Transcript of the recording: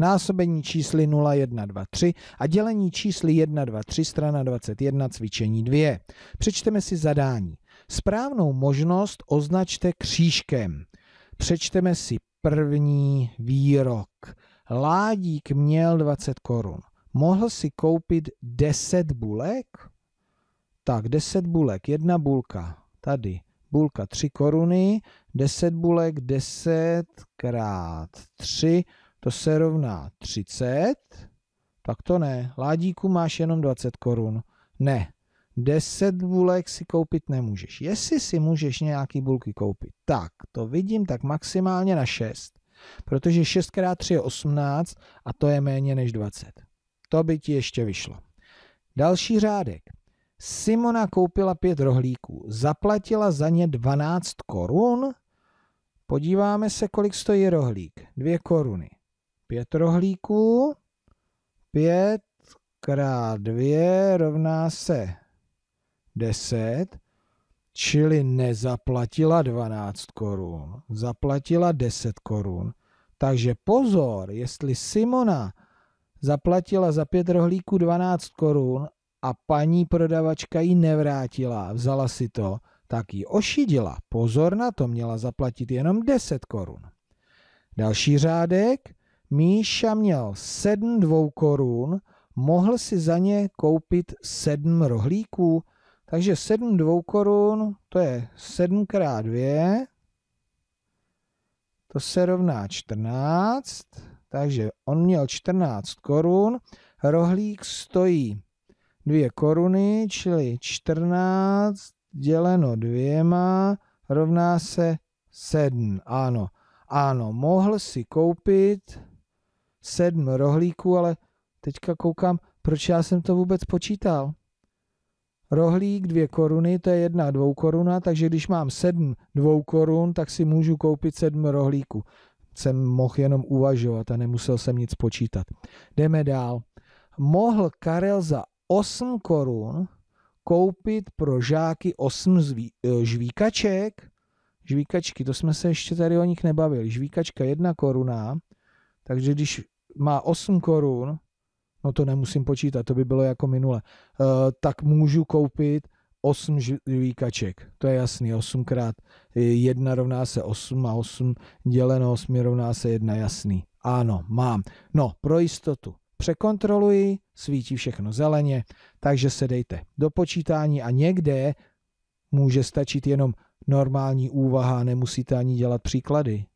násobení čísly 0, 1, 2, 3 a dělení čísly 1, 2, 3, strana 21, cvičení 2. Přečteme si zadání. Správnou možnost označte křížkem. Přečteme si první výrok. Ládík měl 20 korun. Mohl si koupit 10 bulek? Tak, 10 bulek, jedna bulka, tady, bulka 3 koruny, 10 bulek, 10 krát 3, to se rovná 30, tak to ne. Ládíku máš jenom 20 korun. Ne. 10 bulek si koupit nemůžeš. Jestli si můžeš nějaký bulky koupit, tak to vidím tak maximálně na 6. Protože 6x3 je 18 a to je méně než 20. To by ti ještě vyšlo. Další řádek. Simona koupila 5 rohlíků, zaplatila za ně 12 korun. Podíváme se, kolik stojí rohlík. 2 koruny pět rohlíků. Pět krát dvě rovná se deset, čili nezaplatila 12 korun, zaplatila 10 korun. Takže pozor, jestli Simona zaplatila za pět rohlíků 12 korun a paní prodavačka ji nevrátila, vzala si to, tak ji ošidila. Pozor na to, měla zaplatit jenom 10 korun. Další řádek, Míša měl sedm dvou korun, mohl si za ně koupit sedm rohlíků, takže sedm dvou korun, to je sedm krát dvě, to se rovná 14, takže on měl 14 korun, rohlík stojí dvě koruny, čili 14 děleno dvěma rovná se 7. Ano, ano, mohl si koupit sedm rohlíků, ale teďka koukám, proč já jsem to vůbec počítal. Rohlík dvě koruny, to je jedna dvou koruna, takže když mám sedm dvou korun, tak si můžu koupit sedm rohlíků. Jsem mohl jenom uvažovat a nemusel jsem nic počítat. Jdeme dál. Mohl Karel za 8 korun koupit pro žáky 8 eh, žvíkaček. Žvíkačky, to jsme se ještě tady o nich nebavili. Žvíkačka jedna koruna, takže když má 8 korun, no to nemusím počítat, to by bylo jako minule, eh, tak můžu koupit 8 žvíkaček. To je jasný, 8 krát 1 rovná se 8 a 8 děleno 8 rovná se 1, jasný. Ano, mám. No, pro jistotu. Překontroluji, svítí všechno zeleně, takže se dejte do počítání a někde může stačit jenom normální úvaha, nemusíte ani dělat příklady.